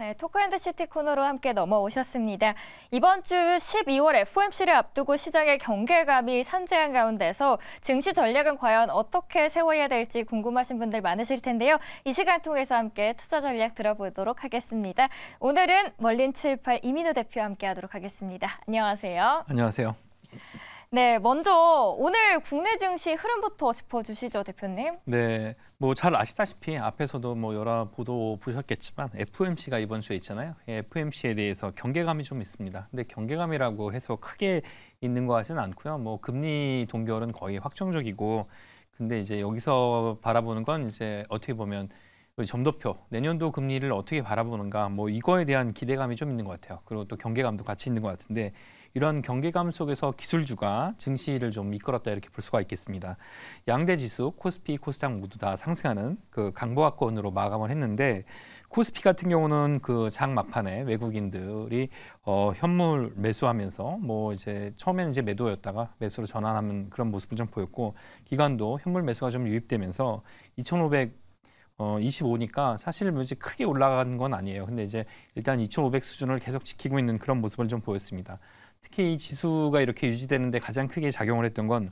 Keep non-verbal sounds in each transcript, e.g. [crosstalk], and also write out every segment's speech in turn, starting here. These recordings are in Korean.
네, 토크앤드시티 코너로 함께 넘어오셨습니다. 이번 주 12월 FOMC를 앞두고 시장의 경계감이 산재한 가운데서 증시 전략은 과연 어떻게 세워야 될지 궁금하신 분들 많으실 텐데요. 이 시간 통해서 함께 투자 전략 들어보도록 하겠습니다. 오늘은 멀린 78 이민호 대표와 함께하도록 하겠습니다. 안녕하세요. 안녕하세요. 네, 먼저 오늘 국내 증시 흐름부터 짚어주시죠, 대표님. 네, 뭐 잘 아시다시피 앞에서도 뭐 여러 보도 보셨겠지만 FOMC가 이번 주에 있잖아요. 예, FOMC에 대해서 경계감이 좀 있습니다. 근데 경계감이라고 해서 크게 있는 것 같지는 않고요. 뭐 금리 동결은 거의 확정적이고, 근데 이제 여기서 바라보는 건 이제 어떻게 보면 점도표 내년도 금리를 어떻게 바라보는가 뭐 이거에 대한 기대감이 좀 있는 것 같아요. 그리고 또 경계감도 같이 있는 것 같은데. 이러한 경계감 속에서 기술주가 증시를 좀 이끌었다 이렇게 볼 수가 있겠습니다. 양대 지수 코스피, 코스닥 모두 다 상승하는 그 강보합권으로 마감을 했는데 코스피 같은 경우는 그장 막판에 외국인들이 어, 현물 매수하면서 뭐 이제 처음에는 이제 매도였다가 매수로 전환하는 그런 모습을 좀 보였고 기간도 현물 매수가 좀 유입되면서 2,500 어, 25니까 사실 뭐지 크게 올라간 건 아니에요. 근데 이제 일단 2,500 수준을 계속 지키고 있는 그런 모습을 좀 보였습니다. 특히 이 지수가 이렇게 유지되는데 가장 크게 작용을 했던 건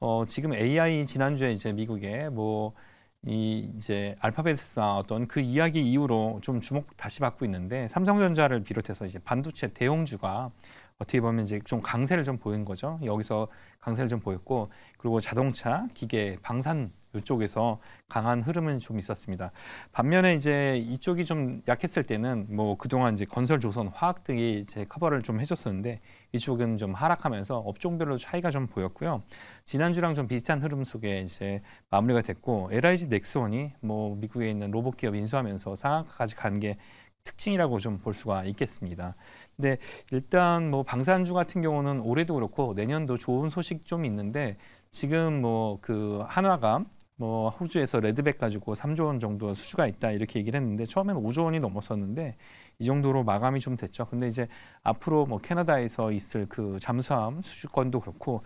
어, 지금 AI 지난주에 이제 미국에 뭐이 이제 알파벳에서 나왔그 이야기 이후로 좀 주목 다시 받고 있는데 삼성전자를 비롯해서 이제 반도체 대형주가 어떻게 보면 이제 좀 강세를 좀 보인 거죠. 여기서 강세를 좀 보였고 그리고 자동차, 기계, 방산 이쪽에서 강한 흐름은 좀 있었습니다. 반면에 이제 이쪽이 좀 약했을 때는 뭐 그동안 이제 건설, 조선, 화학 등이 이제 커버를 좀 해줬었는데 이쪽은 좀 하락하면서 업종별로 차이가 좀 보였고요. 지난주랑 좀 비슷한 흐름 속에 이제 마무리가 됐고 LIG 넥스원이 뭐 미국에 있는 로봇 기업 인수하면서 상한가까지 간 게 특징이라고 좀 볼 수가 있겠습니다. 근데 일단 뭐 방산주 같은 경우는 올해도 그렇고 내년도 좋은 소식 좀 있는데 지금 뭐 그 한화가 뭐 호주에서 레드백 가지고 3조 원 정도 수주가 있다 이렇게 얘기를 했는데 처음에는 5조 원이 넘었었는데 이 정도로 마감이 좀 됐죠. 근데 이제 앞으로 뭐 캐나다에서 있을 그 잠수함 수주권도 그렇고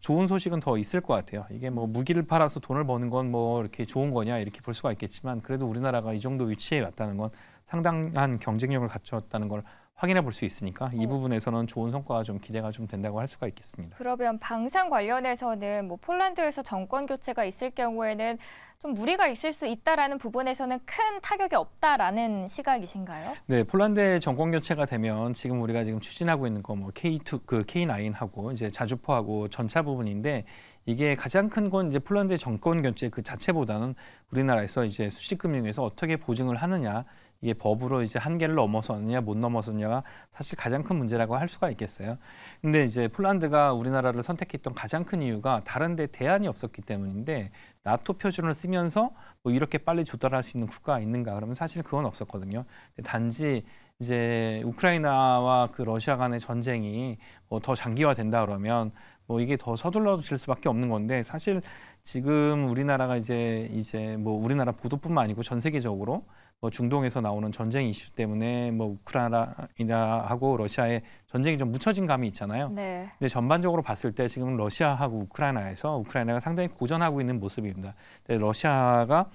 좋은 소식은 더 있을 것 같아요. 이게 뭐 무기를 팔아서 돈을 버는 건 뭐 이렇게 좋은 거냐 이렇게 볼 수가 있겠지만 그래도 우리나라가 이 정도 위치에 왔다는 건 상당한 경쟁력을 갖췄다는 걸 확인해 볼 수 있으니까 이 네. 부분에서는 좋은 성과가 좀 기대가 좀 된다고 할 수가 있겠습니다. 그러면 방산 관련해서는 뭐 폴란드에서 정권 교체가 있을 경우에는 좀 무리가 있을 수 있다라는 부분에서는 큰 타격이 없다라는 시각이신가요? 네, 폴란드의 정권 교체가 되면 지금 우리가 지금 추진하고 있는 거 뭐 K2 그 K9하고 이제 자주포하고 전차 부분인데 이게 가장 큰 건 이제 폴란드의 정권 교체 그 자체보다는 우리나라에서 이제 수익금융에서 어떻게 보증을 하느냐 이게 법으로 이제 한계를 넘어섰느냐 못 넘어섰느냐가 사실 가장 큰 문제라고 할 수가 있겠어요. 근데 이제 폴란드가 우리나라를 선택했던 가장 큰 이유가 다른 데 대안이 없었기 때문인데 나토 표준을 쓰면서 뭐 이렇게 빨리 조달할 수 있는 국가가 있는가 그러면 사실 그건 없었거든요. 단지 이제 우크라이나와 그 러시아 간의 전쟁이 뭐 더 장기화된다 그러면 뭐 이게 더 서둘러질 수밖에 없는 건데 사실 지금 우리나라가 이제 이제 뭐 우리나라 보도뿐만 아니고 전 세계적으로 뭐 중동에서 나오는 전쟁 이슈 때문에 뭐 우크라이나하고 러시아의 전쟁이 좀 묻혀진 감이 있잖아요. 네. 근데 전반적으로 봤을 때 지금 러시아하고 우크라이나에서 우크라이나가 상당히 고전하고 있는 모습입니다. 근데 러시아가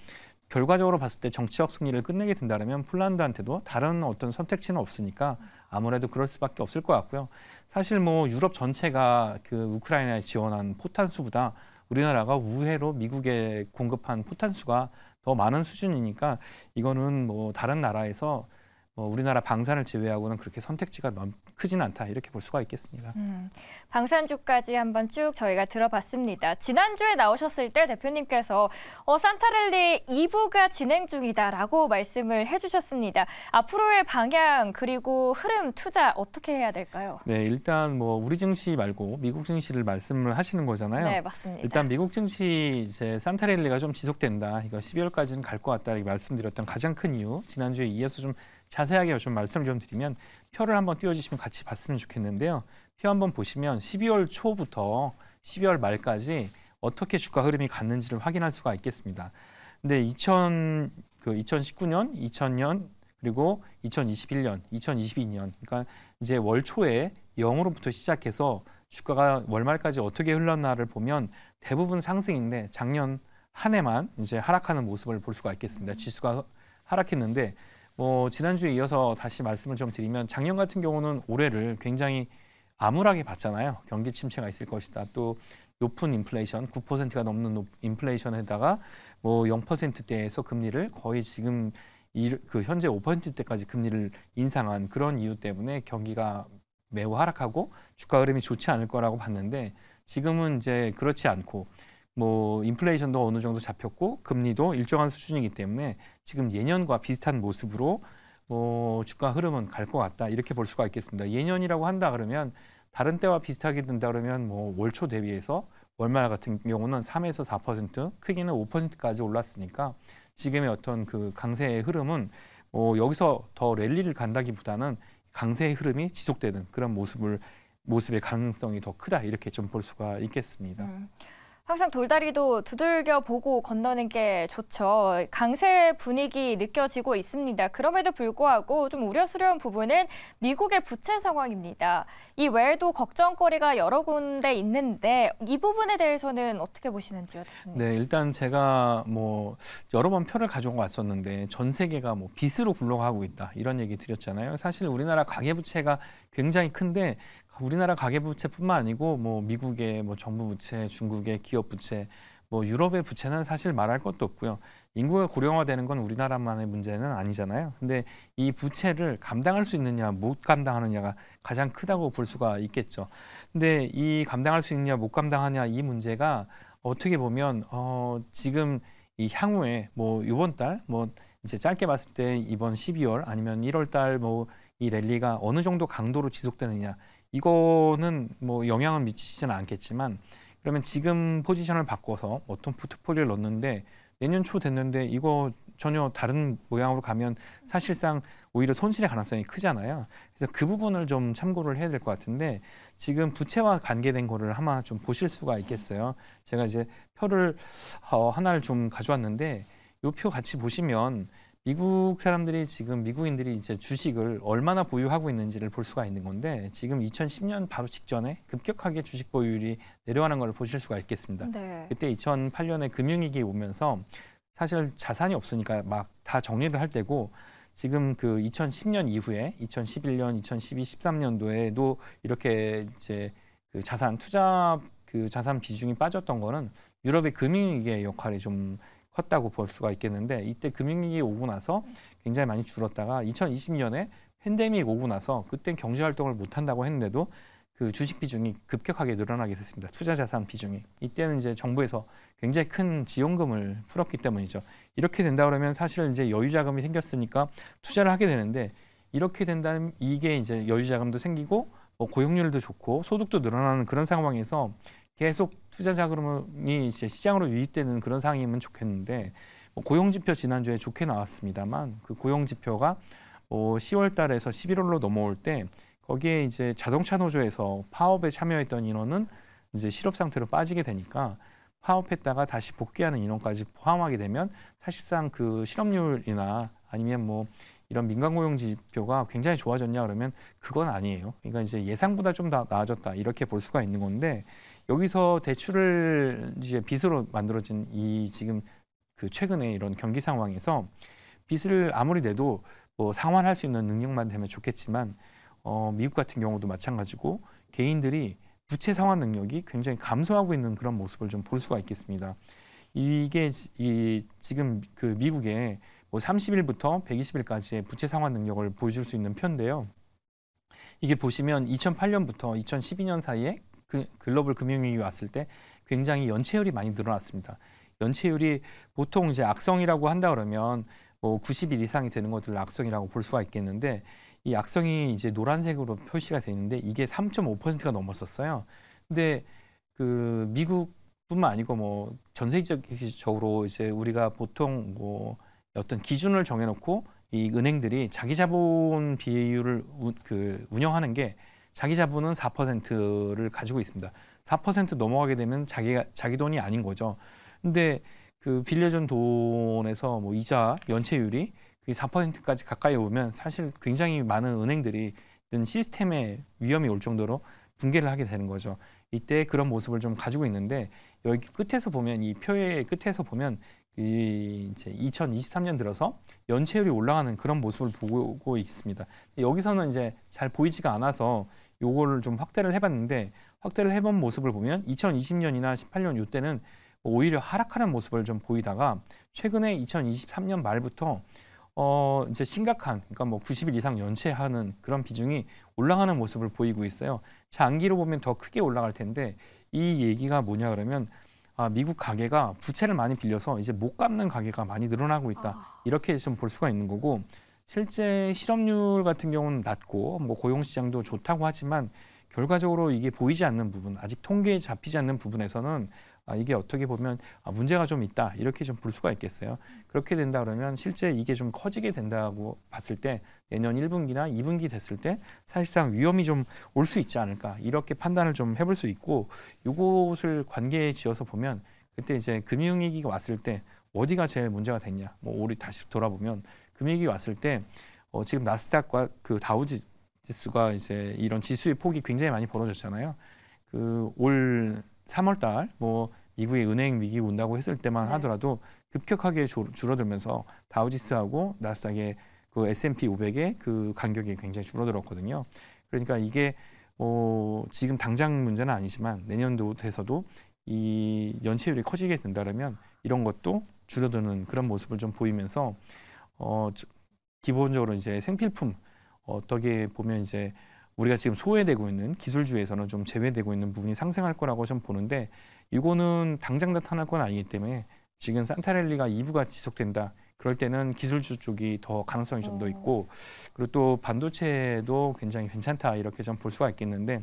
결과적으로 봤을 때 정치적 승리를 끝내게 된다면 폴란드한테도 다른 어떤 선택지는 없으니까 아무래도 그럴 수밖에 없을 것 같고요. 사실 뭐 유럽 전체가 그 우크라이나에 지원한 포탄수보다 우리나라가 우회로 미국에 공급한 포탄수가 더 많은 수준이니까 이거는 뭐 다른 나라에서 뭐 우리나라 방산을 제외하고는 그렇게 선택지가 너무 크진 않다 이렇게 볼 수가 있겠습니다. 음, 방산주까지 한번 쭉 저희가 들어봤습니다. 지난주에 나오셨을 때 대표님께서 어, 산타랠리 2부가 진행 중이다라고 말씀을 해주셨습니다. 앞으로의 방향 그리고 흐름 투자 어떻게 해야 될까요? 네, 일단 뭐 우리 증시 말고 미국 증시를 말씀을 하시는 거잖아요. 네, 맞습니다. 일단 미국 증시 이제 산타랠리가 좀 지속된다. 이거 12월까지는 갈 것 같다. 이렇게 말씀드렸던 가장 큰 이유 지난주에 이어서 좀 자세하게 좀 말씀을 좀 드리면 표를 한번 띄워주시면 같이 봤으면 좋겠는데요. 표 한번 보시면 12월 초부터 12월 말까지 어떻게 주가 흐름이 갔는지를 확인할 수가 있겠습니다. 근데 2000, 그 2019년, 2000년, 그리고 2021년, 2022년, 그러니까 이제 월 초에 0으로부터 시작해서 주가가 월말까지 어떻게 흘렀나를 보면 대부분 상승인데 작년 한 해만 이제 하락하는 모습을 볼 수가 있겠습니다. 지수가 하락했는데 뭐 지난주에 이어서 다시 말씀을 좀 드리면 작년 같은 경우는 올해를 굉장히 암울하게 봤잖아요. 경기 침체가 있을 것이다. 또 높은 인플레이션, 9%가 넘는 높, 인플레이션에다가 뭐 0%대에서 금리를 거의 지금 일, 그 현재 5%대까지 금리를 인상한 그런 이유 때문에 경기가 매우 하락하고 주가 흐름이 좋지 않을 거라고 봤는데 지금은 이제 그렇지 않고 뭐 인플레이션도 어느 정도 잡혔고 금리도 일정한 수준이기 때문에 지금 예년과 비슷한 모습으로 뭐 주가 흐름은 갈 것 같다 이렇게 볼 수가 있겠습니다. 예년이라고 한다 그러면 다른 때와 비슷하게 된다 그러면 뭐 월초 대비해서 월말 같은 경우는 3에서 4% 크기는 5%까지 올랐으니까 지금의 어떤 그 강세의 흐름은 어, 여기서 더 랠리를 간다기보다는 강세의 흐름이 지속되는 그런 모습을 모습의 가능성이 더 크다 이렇게 좀 볼 수가 있겠습니다. 음. 항상 돌다리도 두들겨 보고 건너는 게 좋죠. 강세 분위기 느껴지고 있습니다. 그럼에도 불구하고 좀 우려스러운 부분은 미국의 부채 상황입니다. 이 외에도 걱정거리가 여러 군데 있는데 이 부분에 대해서는 어떻게 보시는지요? 대표님? 네, 일단 제가 뭐 여러 번 표를 가져온 왔었는데 전 세계가 뭐 빚으로 굴러가고 있다 이런 얘기 드렸잖아요. 사실 우리나라 가계부채가 굉장히 큰데 우리나라 가계부채뿐만 아니고 뭐 미국의 뭐 정부 부채, 중국의 기업 부채, 뭐 유럽의 부채는 사실 말할 것도 없고요. 인구가 고령화되는 건 우리나라만의 문제는 아니잖아요. 근데 이 부채를 감당할 수 있느냐, 못 감당하느냐가 가장 크다고 볼 수가 있겠죠. 근데 이 감당할 수 있느냐, 못 감당하냐 이 문제가 어떻게 보면 어 지금 이 향후에 뭐 이번 달 뭐 이제 짧게 봤을 때 이번 12월 아니면 1월 달 뭐 이 랠리가 어느 정도 강도로 지속되느냐 이거는 뭐 영향을 미치지는 않겠지만 그러면 지금 포지션을 바꿔서 어떤 포트폴리오를 넣는데 내년 초 됐는데 이거 전혀 다른 모양으로 가면 사실상 오히려 손실의 가능성이 크잖아요. 그래서 그 부분을 좀 참고를 해야 될 것 같은데 지금 부채와 관계된 거를 아마 좀 보실 수가 있겠어요. 제가 이제 표를 어, 하나를 좀 가져왔는데 이 표 같이 보시면 미국 사람들이 지금 미국인들이 이제 주식을 얼마나 보유하고 있는지를 볼 수가 있는 건데 지금 2010년 바로 직전에 급격하게 주식 보유율이 내려가는 걸 보실 수가 있겠습니다. 네. 그때 2008년에 금융위기 오면서 사실 자산이 없으니까 막 다 정리를 할 때고 지금 그 2010년 이후에 2011년, 2012, 13년도에도 이렇게 이제 그 자산 투자 그 자산 비중이 빠졌던 거는 유럽의 금융위기의 역할이 좀 컸다고 볼 수가 있겠는데 이때 금융위기 오고 나서 굉장히 많이 줄었다가 2020년에 팬데믹 오고 나서 그땐 경제 활동을 못 한다고 했는데도 그 주식 비중이 급격하게 늘어나게 됐습니다. 투자 자산 비중이. 이때는 이제 정부에서 굉장히 큰 지원금을 풀었기 때문이죠. 이렇게 된다 그러면 사실은 이제 여유 자금이 생겼으니까 투자를 하게 되는데 이렇게 된다면 이게 이제 여유 자금도 생기고 뭐 고용률도 좋고 소득도 늘어나는 그런 상황에서 계속 투자 자금이 이제 시장으로 유입되는 그런 상황이면 좋겠는데 뭐 고용 지표 지난주에 좋게 나왔습니다만 그 고용 지표가 뭐 10월 달에서 11월로 넘어올 때 거기에 이제 자동차 노조에서 파업에 참여했던 인원은 이제 실업 상태로 빠지게 되니까 파업했다가 다시 복귀하는 인원까지 포함하게 되면 사실상 그 실업률이나 아니면 뭐 이런 민간 고용 지표가 굉장히 좋아졌냐 그러면 그건 아니에요. 그러니까 이제 예상보다 좀 더 나아졌다 이렇게 볼 수가 있는 건데 여기서 대출을 이제 빚으로 만들어진 이 지금 그 최근에 이런 경기 상황에서 빚을 아무리 내도 뭐 상환할 수 있는 능력만 되면 좋겠지만 어, 미국 같은 경우도 마찬가지고 개인들이 부채 상환 능력이 굉장히 감소하고 있는 그런 모습을 좀 볼 수가 있겠습니다. 이게 이 지금 그 미국의 뭐 30일부터 120일까지의 부채 상환 능력을 보여줄 수 있는 편인데요. 이게 보시면 2008년부터 2012년 사이에 그 글로벌 금융위기 왔을 때 굉장히 연체율이 많이 늘어났습니다. 연체율이 보통 이제 악성이라고 한다 그러면 뭐 90일 이상이 되는 것들을 악성이라고 볼 수가 있겠는데 이 악성이 이제 노란색으로 표시가 되 있는데 이게 3.5%가 넘었었어요. 근데 그 미국뿐만 아니고 뭐 전 세계적으로 이제 우리가 보통 뭐 어떤 기준을 정해놓고 이 은행들이 자기 자본 비율을 그 운영하는 게 자기 자본은 4%를 가지고 있습니다. 4% 넘어가게 되면 자기가 자기 돈이 아닌 거죠. 근데 그 빌려준 돈에서 뭐 이자 연체율이 그 4%까지 가까이 오면 사실 굉장히 많은 은행들이 시스템에 위험이 올 정도로 붕괴를 하게 되는 거죠. 이때 그런 모습을 좀 가지고 있는데 여기 끝에서 보면 이 표의 끝에서 보면 이 이제 2023년 들어서 연체율이 올라가는 그런 모습을 보고 있습니다. 여기서는 이제 잘 보이지가 않아서 요거를 좀 확대를 해봤는데 확대를 해본 모습을 보면 2020년이나 18년 요때는 오히려 하락하는 모습을 좀 보이다가 최근에 2023년 말부터 어 이제 심각한 그러니까 뭐 90일 이상 연체하는 그런 비중이 올라가는 모습을 보이고 있어요. 장기로 보면 더 크게 올라갈 텐데 이 얘기가 뭐냐 그러면 아, 미국 가계가 부채를 많이 빌려서 이제 못 갚는 가계가 많이 늘어나고 있다. 아. 이렇게 좀 볼 수가 있는 거고 실제 실업률 같은 경우는 낮고 뭐 고용 시장도 좋다고 하지만 결과적으로 이게 보이지 않는 부분, 아직 통계에 잡히지 않는 부분에서는 아 이게 어떻게 보면 아, 문제가 좀 있다 이렇게 좀 볼 수가 있겠어요. 그렇게 된다 그러면 실제 이게 좀 커지게 된다고 봤을 때 내년 1분기나 2분기 됐을 때 사실상 위험이 좀 올 수 있지 않을까 이렇게 판단을 좀 해볼 수 있고 이것을 관계에 지어서 보면 그때 이제 금융위기가 왔을 때 어디가 제일 문제가 됐냐 뭐 우리 다시 돌아보면 금액이 왔을 때 어, 지금 나스닥과 그 다우지 지수가 이제 이런 지수의 폭이 굉장히 많이 벌어졌잖아요. 그올 3월 달뭐 미국의 은행 위기 온다고 했을 때만 네. 하더라도 급격하게 조, 줄어들면서 다우지수하고 나스닥의 그 S&P 500의 그 간격이 굉장히 줄어들었거든요. 그러니까 이게 어, 지금 당장 문제는 아니지만 내년도 돼서도 이 연체율이 커지게 된다면 이런 것도 줄어드는 그런 모습을 좀 보이면서 어, 기본적으로 이제 생필품 어, 어떻게 보면 이제 우리가 지금 소외되고 있는 기술주에서는 좀 제외되고 있는 부분이 상승할 거라고 좀 보는데 이거는 당장 나타날 건 아니기 때문에 지금 산타랠리가 2부가 지속된다. 그럴 때는 기술주 쪽이 더 가능성이 좀더 어. 있고 그리고 또 반도체도 굉장히 괜찮다 이렇게 좀 볼 수가 있겠는데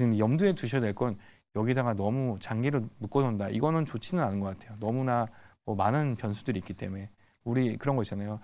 염두에 두셔야 될 건 여기다가 너무 장기를 묶어놓는다. 이거는 좋지는 않은 것 같아요. 너무나 뭐 많은 변수들이 있기 때문에 우리 그런 거 있잖아요.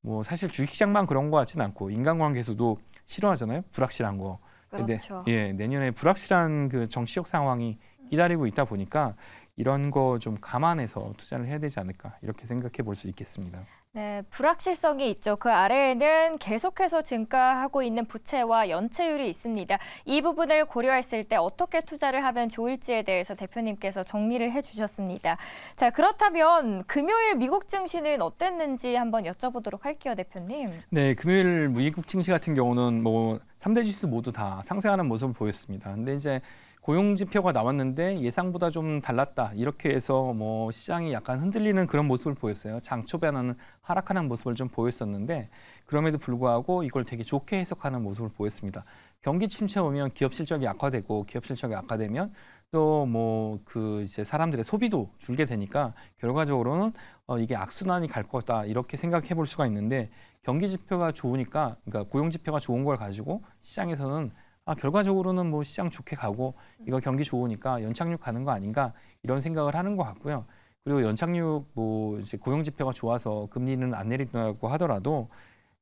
뭐 사실 주식시장만 그런 거 같진 않고 인간관계에서도 싫어하잖아요. 불확실한 거. 그렇죠. 네, 예, 내년에 불확실한 그 정치적 상황이 기다리고 있다 보니까 이런 거 좀 감안해서 투자를 해야 되지 않을까 이렇게 생각해 볼 수 있겠습니다. 네, 불확실성이 있죠. 그 아래에는 계속해서 증가하고 있는 부채와 연체율이 있습니다. 이 부분을 고려했을 때 어떻게 투자를 하면 좋을지에 대해서 대표님께서 정리를 해주셨습니다. 자, 그렇다면 금요일 미국 증시는 어땠는지 한번 여쭤보도록 할게요, 대표님. 네, 금요일 미국 증시 같은 경우는 뭐 3대 지수 모두 다 상승하는 모습을 보였습니다. 근데 이제 고용 지표가 나왔는데 예상보다 좀 달랐다. 이렇게 해서 뭐 시장이 약간 흔들리는 그런 모습을 보였어요. 장 초반에는 하락하는 모습을 좀 보였었는데 그럼에도 불구하고 이걸 되게 좋게 해석하는 모습을 보였습니다. 경기 침체 오면 기업 실적이 악화되고 기업 실적이 악화되면 또 뭐 그 이제 사람들의 소비도 줄게 되니까 결과적으로는 어 이게 악순환이 갈 거다 이렇게 생각해 볼 수가 있는데 경기 지표가 좋으니까 그러니까 고용 지표가 좋은 걸 가지고 시장에서는 아, 결과적으로는 뭐 시장 좋게 가고 이거 경기 좋으니까 연착륙 가는 거 아닌가 이런 생각을 하는 것 같고요. 그리고 연착륙 뭐 이제 고용 지표가 좋아서 금리는 안 내린다고 하더라도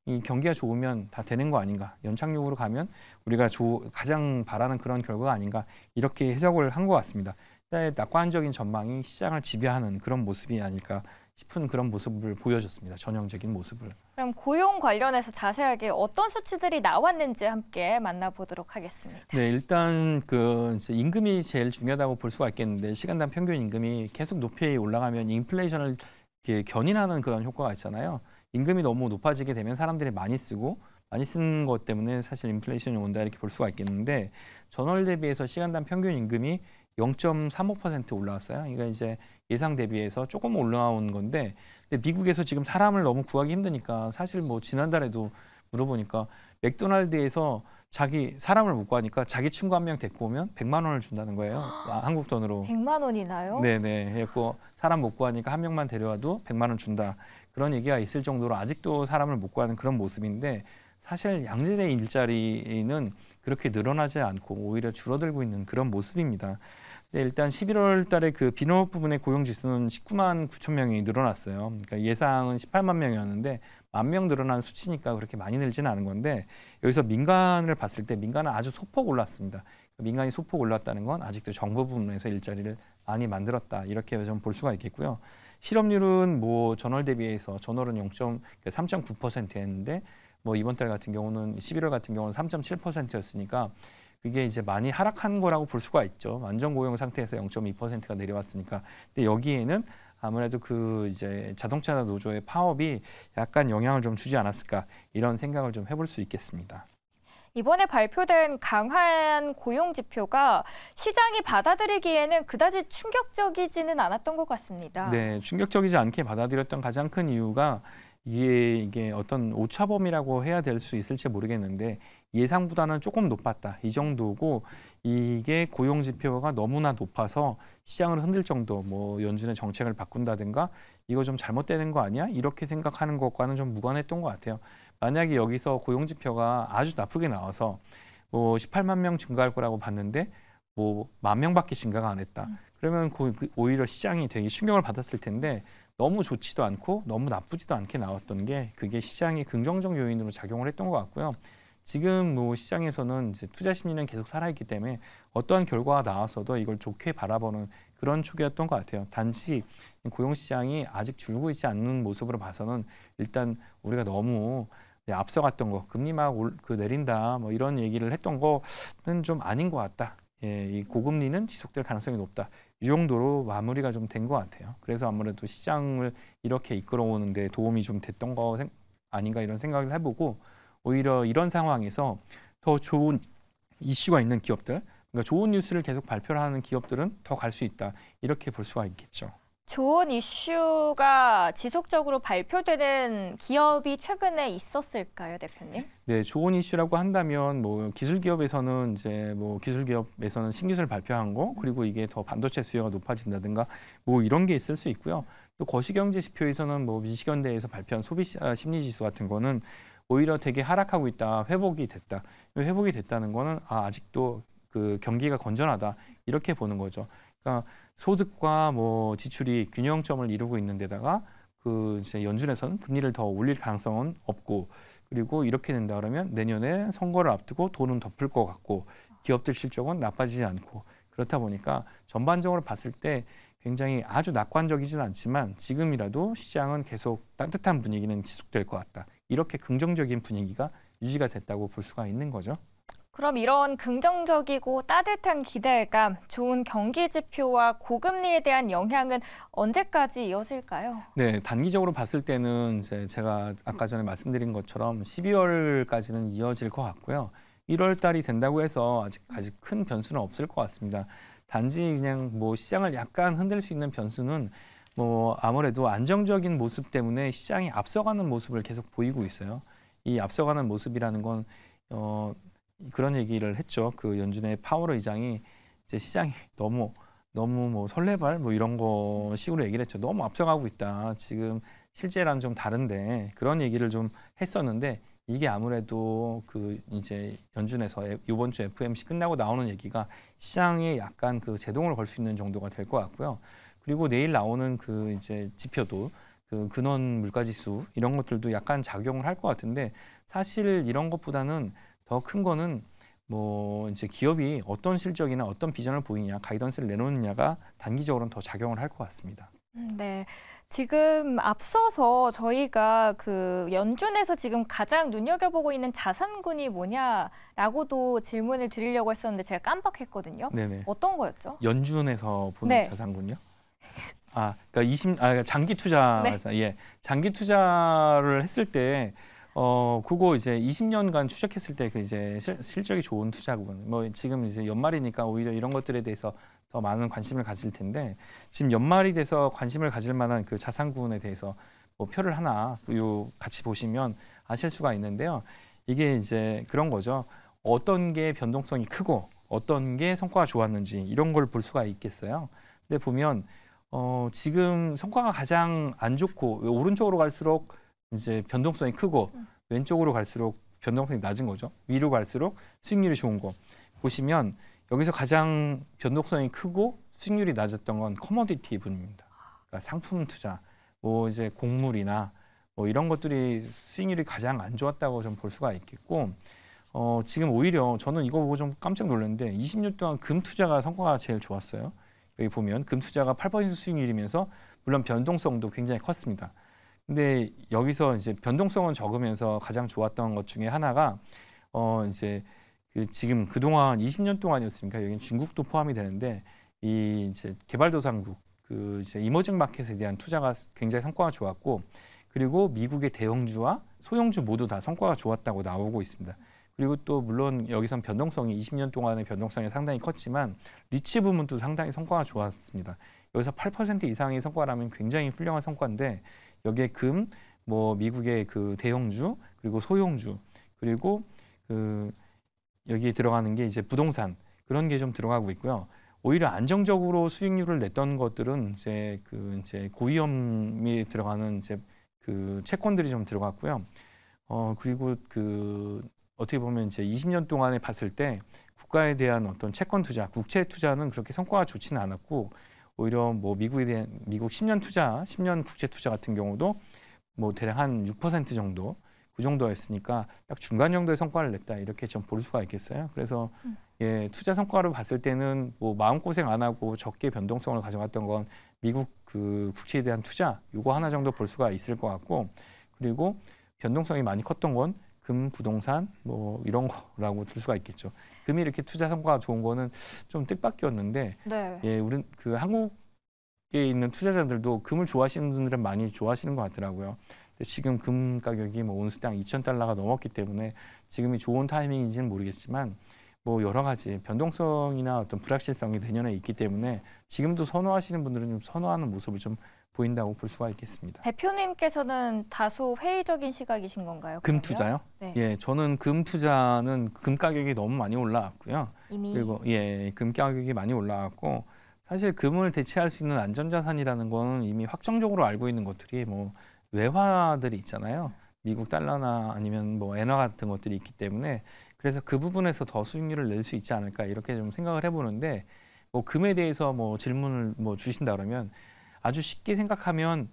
이 경기가 좋으면 다 되는 거 아닌가 연착륙으로 가면 우리가 조, 가장 바라는 그런 결과가 아닌가 이렇게 해석을 한 것 같습니다. 네, 낙관적인 전망이 시장을 지배하는 그런 모습이 아닐까 싶은 그런 모습을 보여줬습니다. 전형적인 모습을. 그럼 고용 관련해서 자세하게 어떤 수치들이 나왔는지 함께 만나보도록 하겠습니다. 네, 일단 그 임금이 제일 중요하다고 볼 수가 있겠는데 시간당 평균 임금이 계속 높이 올라가면 인플레이션을 견인하는 그런 효과가 있잖아요. 임금이 너무 높아지게 되면 사람들이 많이 쓰고 많이 쓴것 때문에 사실 인플레이션이 온다 이렇게 볼 수가 있겠는데 전월 대비해서 시간당 평균 임금이 0.35% 올라왔어요. 그러니까 이제 예상 대비해서 조금 올라온 건데 근데 미국에서 지금 사람을 너무 구하기 힘드니까 사실 뭐 지난달에도 물어보니까 맥도날드에서 자기 사람을 못 구하니까 자기 친구 한 명 데리고 오면 100만 원을 준다는 거예요. [gasps] 아, 한국 돈으로. 100만 원이나요? 네네. 그래서 사람 못 구하니까 한 명만 데려와도 100만 원 준다. 그런 얘기가 있을 정도로 아직도 사람을 못 구하는 그런 모습인데 사실 양질의 일자리는 그렇게 늘어나지 않고 오히려 줄어들고 있는 그런 모습입니다. 네, 일단 11월 달에 그 비농업 부분의 고용 지수는 19만 9천 명이 늘어났어요. 그러니까 예상은 18만 명이었는데 만명 늘어난 수치니까 그렇게 많이 늘지는 않은 건데 여기서 민간을 봤을 때 민간은 아주 소폭 올랐습니다. 민간이 소폭 올랐다는 건 아직도 정부 부분에서 일자리를 많이 만들었다 이렇게 좀 볼 수가 있겠고요. 실업률은 뭐 전월 대비해서 전월은 0. 3.9%였는데 그러니까 뭐 이번 달 같은 경우는 11월 같은 경우는 3.7%였으니까 그게 이제 많이 하락한 거라고 볼 수가 있죠. 완전 고용 상태에서 0.2%가 내려왔으니까. 근데 여기에는 아무래도 그 이제 자동차 노조의 파업이 약간 영향을 좀 주지 않았을까 이런 생각을 좀 해볼 수 있겠습니다. 이번에 발표된 강한 고용 지표가 시장이 받아들이기에는 그다지 충격적이지는 않았던 것 같습니다. 네, 충격적이지 않게 받아들였던 가장 큰 이유가 이게 이게 어떤 오차범위라고 해야 될 수 있을지 모르겠는데 예상보다는 조금 높았다. 이 정도고 이게 고용 지표가 너무나 높아서 시장을 흔들 정도 뭐 연준의 정책을 바꾼다든가 이거 좀 잘못되는 거 아니야? 이렇게 생각하는 것과는 좀 무관했던 것 같아요. 만약에 여기서 고용 지표가 아주 나쁘게 나와서 뭐 18만 명 증가할 거라고 봤는데 뭐 만 명밖에 증가가 안 했다. 음. 그러면 그, 그 오히려 시장이 되게 충격을 받았을 텐데 너무 좋지도 않고 너무 나쁘지도 않게 나왔던 게 그게 시장의 긍정적 요인으로 작용을 했던 것 같고요. 지금 뭐 시장에서는 이제 투자 심리는 계속 살아있기 때문에 어떠한 결과가 나왔어도 이걸 좋게 바라보는 그런 쪽이었던 것 같아요. 단지 고용시장이 아직 줄고 있지 않는 모습으로 봐서는 일단 우리가 너무 앞서갔던 거, 금리 막 올, 그 내린다, 뭐 이런 얘기를 했던 거는 좀 아닌 것 같다. 예, 이 고금리는 지속될 가능성이 높다. 이 정도로 마무리가 좀 된 것 같아요. 그래서 아무래도 시장을 이렇게 이끌어오는데 도움이 좀 됐던 거 아닌가 이런 생각을 해보고 오히려 이런 상황에서 더 좋은 이슈가 있는 기업들, 그러니까 좋은 뉴스를 계속 발표를 하는 기업들은 더 갈 수 있다. 이렇게 볼 수가 있겠죠. 좋은 이슈가 지속적으로 발표되는 기업이 최근에 있었을까요, 대표님? 네, 좋은 이슈라고 한다면 뭐 기술 기업에서는 이제 뭐 기술 기업에서는 신기술 발표한 거 그리고 이게 더 반도체 수요가 높아진다든가 뭐 이런 게 있을 수 있고요. 또 거시경제 지표에서는 뭐 미시견대에서 발표한 소비 아, 심리 지수 같은 거는 오히려 되게 하락하고 있다. 회복이 됐다. 회복이 됐다는 거는 아, 아직도 그 경기가 건전하다. 이렇게 보는 거죠. 그러니까 소득과 뭐 지출이 균형점을 이루고 있는 데다가 그 이제 연준에서는 금리를 더 올릴 가능성은 없고 그리고 이렇게 된다 그러면 내년에 선거를 앞두고 돈은 덮을 것 같고 기업들 실적은 나빠지지 않고 그렇다 보니까 전반적으로 봤을 때 굉장히 아주 낙관적이지는 않지만 지금이라도 시장은 계속 따뜻한 분위기는 지속될 것 같다. 이렇게 긍정적인 분위기가 유지가 됐다고 볼 수가 있는 거죠. 그럼 이런 긍정적이고 따뜻한 기대감, 좋은 경기 지표와 고금리에 대한 영향은 언제까지 이어질까요? 네, 단기적으로 봤을 때는 이제 제가 아까 전에 말씀드린 것처럼 12월까지는 이어질 것 같고요. 1월 달이 된다고 해서 아직 아직 큰 변수는 없을 것 같습니다. 단지 그냥 뭐 시장을 약간 흔들 수 있는 변수는 뭐 아무래도 안정적인 모습 때문에 시장이 앞서가는 모습을 계속 보이고 있어요. 이 앞서가는 모습이라는 건 어, 그런 얘기를 했죠. 그 연준의 파월 의장이 이제 시장이 [laughs] 너무 너무 뭐 설레발 뭐 이런 거 식으로 얘기를 했죠. 너무 앞서가고 있다. 지금 실제랑 좀 다른데 그런 얘기를 좀 했었는데 이게 아무래도 그 이제 연준에서 이번 주 FMC 끝나고 나오는 얘기가 시장에 약간 그 제동을 걸 수 있는 정도가 될 것 같고요. 그리고 내일 나오는 그 이제 지표도 그 근원 물가지수 이런 것들도 약간 작용을 할 것 같은데 사실 이런 것보다는 더 큰 거는 뭐 이제 기업이 어떤 실적이나 어떤 비전을 보이냐 가이던스를 내놓느냐가 단기적으로는 더 작용을 할 것 같습니다. 음, 네. 지금 앞서서 저희가 그 연준에서 지금 가장 눈여겨보고 있는 자산군이 뭐냐라고도 질문을 드리려고 했었는데 제가 깜빡했거든요. 네네. 어떤 거였죠? 연준에서 보는 네. 자산군요? 아, 그러니까 20, 아, 그러니까 장기 투자, 네. 예, 장기 투자를 했을 때, 어, 그거 이제 20년간 추적했을 때 그 이제 실, 실적이 좋은 투자군. 뭐 지금 이제 연말이니까 오히려 이런 것들에 대해서 더 많은 관심을 가질 텐데 지금 연말이 돼서 관심을 가질 만한 그 자산군에 대해서 뭐 표를 하나 요 같이 보시면 아실 수가 있는데요. 이게 이제 그런 거죠. 어떤 게 변동성이 크고 어떤 게 성과가 좋았는지 이런 걸 볼 수가 있겠어요. 근데 보면 어, 지금 성과가 가장 안 좋고 오른쪽으로 갈수록 이제 변동성이 크고 음. 왼쪽으로 갈수록 변동성이 낮은 거죠. 위로 갈수록 수익률이 좋은 거. 보시면 여기서 가장 변동성이 크고 수익률이 낮았던 건 커머디티 분입니다. 그러니까 상품 투자, 뭐 이제 곡물이나 뭐 이런 것들이 수익률이 가장 안 좋았다고 좀 볼 수가 있겠고 어, 지금 오히려 저는 이거 보고 좀 깜짝 놀랐는데 20년 동안 금 투자가 성과가 제일 좋았어요. 여기 보면 금투자가 8% 수익률이면서 물론 변동성도 굉장히 컸습니다. 근데 여기서 이제 변동성은 적으면서 가장 좋았던 것 중에 하나가 어 이제 그 지금 그동안 20년 동안이었으니까 여기는 중국도 포함이 되는데 이 이제 개발도상국 그 이제 이머징 마켓에 대한 투자가 굉장히 성과가 좋았고 그리고 미국의 대형주와 소형주 모두 다 성과가 좋았다고 나오고 있습니다. 그리고 또 물론 여기선 변동성이 20년 동안의 변동성이 상당히 컸지만 리치 부문도 상당히 성과가 좋았습니다. 여기서 8% 이상의 성과라면 굉장히 훌륭한 성과인데 여기에 금, 뭐 미국의 그 대형주 그리고 소형주 그리고 그 여기에 들어가는 게 이제 부동산 그런 게 좀 들어가고 있고요. 오히려 안정적으로 수익률을 냈던 것들은 이제 그 이제 고위험이 들어가는 이제 그 채권들이 좀 들어갔고요. 어 그리고 그 어떻게 보면 이제 20년 동안에 봤을 때 국가에 대한 어떤 채권 투자, 국채 투자는 그렇게 성과가 좋지는 않았고 오히려 뭐 미국에 대한 미국 10년 투자, 10년 국채 투자 같은 경우도 뭐 대략 한 6% 정도 그 정도였으니까 딱 중간 정도의 성과를 냈다 이렇게 좀 볼 수가 있겠어요. 그래서 음. 예, 투자 성과로 봤을 때는 뭐 마음 고생 안 하고 적게 변동성을 가져갔던 건 미국 그 국채에 대한 투자 요거 하나 정도 볼 수가 있을 것 같고 그리고 변동성이 많이 컸던 건 금, 부동산 뭐 이런 거라고 들 수가 있겠죠. 금이 이렇게 투자 성과가 좋은 거는 좀 뜻밖이었는데 네. 예, 우린 그 한국에 있는 투자자들도 금을 좋아하시는 분들은 많이 좋아하시는 것 같더라고요. 근데 지금 금 가격이 뭐온수당 2천 달러가 넘었기 때문에 지금이 좋은 타이밍인지는 모르겠지만 뭐 여러 가지 변동성이나 어떤 불확실성이 내년에 있기 때문에 지금도 선호하시는 분들은 좀 선호하는 모습을 좀 보인다고 볼 수가 있겠습니다. 대표님께서는 다소 회의적인 시각이신 건가요? 금 투자요? 네. 예, 저는 금 투자는 금 가격이 너무 많이 올라왔고요. 이미 그리고 예, 금 가격이 많이 올라왔고 사실 금을 대체할 수 있는 안전자산이라는 건 이미 확정적으로 알고 있는 것들이 뭐 외화들이 있잖아요. 미국 달러나 아니면 뭐 엔화 같은 것들이 있기 때문에 그래서 그 부분에서 더 수익률을 낼 수 있지 않을까 이렇게 좀 생각을 해보는데 뭐 금에 대해서 뭐 질문을 뭐 주신다 그러면 아주 쉽게 생각하면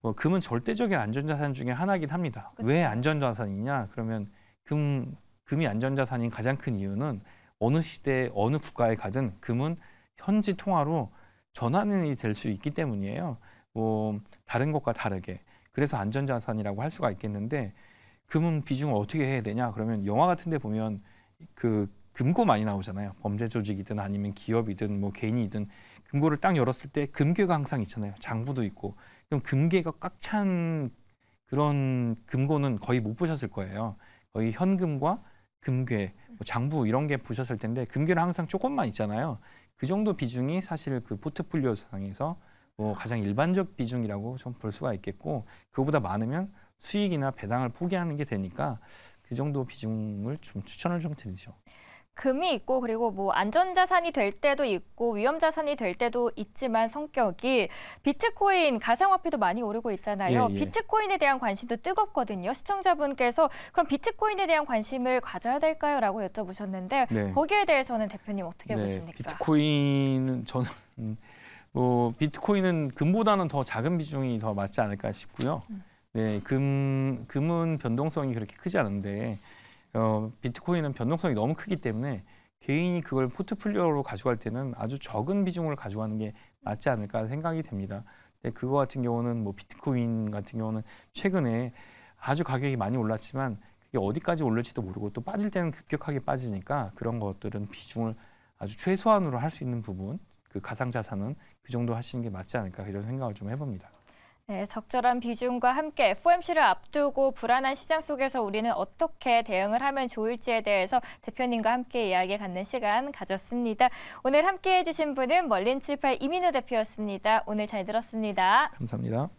뭐 금은 절대적인 안전자산 중에 하나긴 이 합니다. 그쵸. 왜 안전자산이냐? 그러면 금 금이 안전자산인 가장 큰 이유는 어느 시대 어느 국가에 가든 금은 현지 통화로 전환이 될 수 있기 때문이에요. 뭐 다른 것과 다르게 그래서 안전자산이라고 할 수가 있겠는데 금은 비중을 어떻게 해야 되냐? 그러면 영화 같은데 보면 그 금고 많이 나오잖아요. 범죄 조직이든 아니면 기업이든 뭐 개인이든 금고를 딱 열었을 때 금괴가 항상 있잖아요. 장부도 있고. 그럼 금괴가 꽉 찬 그런 금고는 거의 못 보셨을 거예요. 거의 현금과 금괴, 뭐 장부 이런 게 보셨을 텐데 금괴는 항상 조금만 있잖아요. 그 정도 비중이 사실 그 포트폴리오 상에서 뭐 가장 일반적 비중이라고 좀 볼 수가 있겠고 그거보다 많으면 수익이나 배당을 포기하는 게 되니까 그 정도 비중을 좀 추천을 좀 드리죠. 금이 있고 그리고 뭐 안전자산이 될 때도 있고 위험자산이 될 때도 있지만 성격이 비트코인 가상화폐도 많이 오르고 있잖아요. 예, 예. 비트코인에 대한 관심도 뜨겁거든요. 시청자분께서 그럼 비트코인에 대한 관심을 가져야 될까요? 라고 여쭤보셨는데 네. 거기에 대해서는 대표님 어떻게 네, 보십니까? 비트코인 은 저는 뭐 비트코인은 금보다는 더 작은 비중이 더 맞지 않을까 싶고요. 음. 네, 금 금은 변동성이 그렇게 크지 않은데 어, 비트코인은 변동성이 너무 크기 때문에 개인이 그걸 포트폴리오로 가져갈 때는 아주 적은 비중을 가져가는 게 맞지 않을까 생각이 됩니다. 근 네, 그거 같은 경우는 뭐 비트코인 같은 경우는 최근에 아주 가격이 많이 올랐지만 그게 어디까지 올릴지도 모르고 또 빠질 때는 급격하게 빠지니까 그런 것들은 비중을 아주 최소한으로 할 수 있는 부분 그 가상자산은 그 정도 하시는 게 맞지 않을까 이런 생각을 좀 해봅니다. 네, 적절한 비중과 함께 FOMC를 앞두고 불안한 시장 속에서 우리는 어떻게 대응을 하면 좋을지에 대해서 대표님과 함께 이야기 갖는 시간 가졌습니다. 오늘 함께해 주신 분은 멀린78 이민우 대표였습니다. 오늘 잘 들었습니다. 감사합니다.